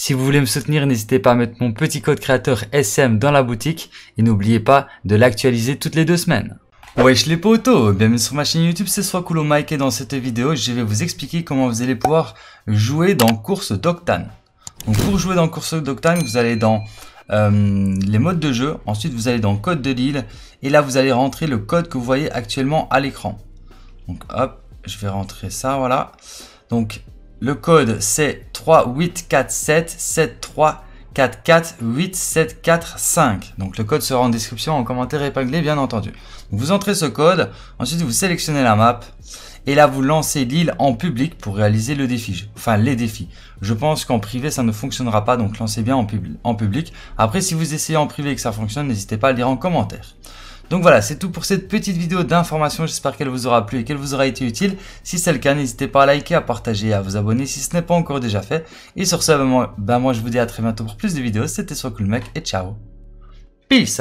Si vous voulez me soutenir, n'hésitez pas à mettre mon petit code créateur SM dans la boutique et n'oubliez pas de l'actualiser toutes les deux semaines. Wesh les potos, bienvenue sur ma chaîne YouTube, c'est soit Mike et dans cette vidéo, je vais vous expliquer comment vous allez pouvoir jouer dans Course d'Octane. Donc pour jouer dans Course d'Octane, vous allez dans euh, les modes de jeu, ensuite vous allez dans Code de l'île et là vous allez rentrer le code que vous voyez actuellement à l'écran. Donc hop, je vais rentrer ça, voilà. Donc le code c'est 384773448745 Donc le code sera en description, en commentaire épinglé bien entendu. Vous entrez ce code, ensuite vous sélectionnez la map et là vous lancez l'île en public pour réaliser le défi, enfin les défis. Je pense qu'en privé ça ne fonctionnera pas donc lancez bien en, en public. Après si vous essayez en privé et que ça fonctionne n'hésitez pas à le dire en commentaire. Donc voilà, c'est tout pour cette petite vidéo d'information. J'espère qu'elle vous aura plu et qu'elle vous aura été utile. Si c'est le cas, n'hésitez pas à liker, à partager et à vous abonner si ce n'est pas encore déjà fait. Et sur ce, ben moi, ben je vous dis à très bientôt pour plus de vidéos. C'était Soit Cool et ciao. Peace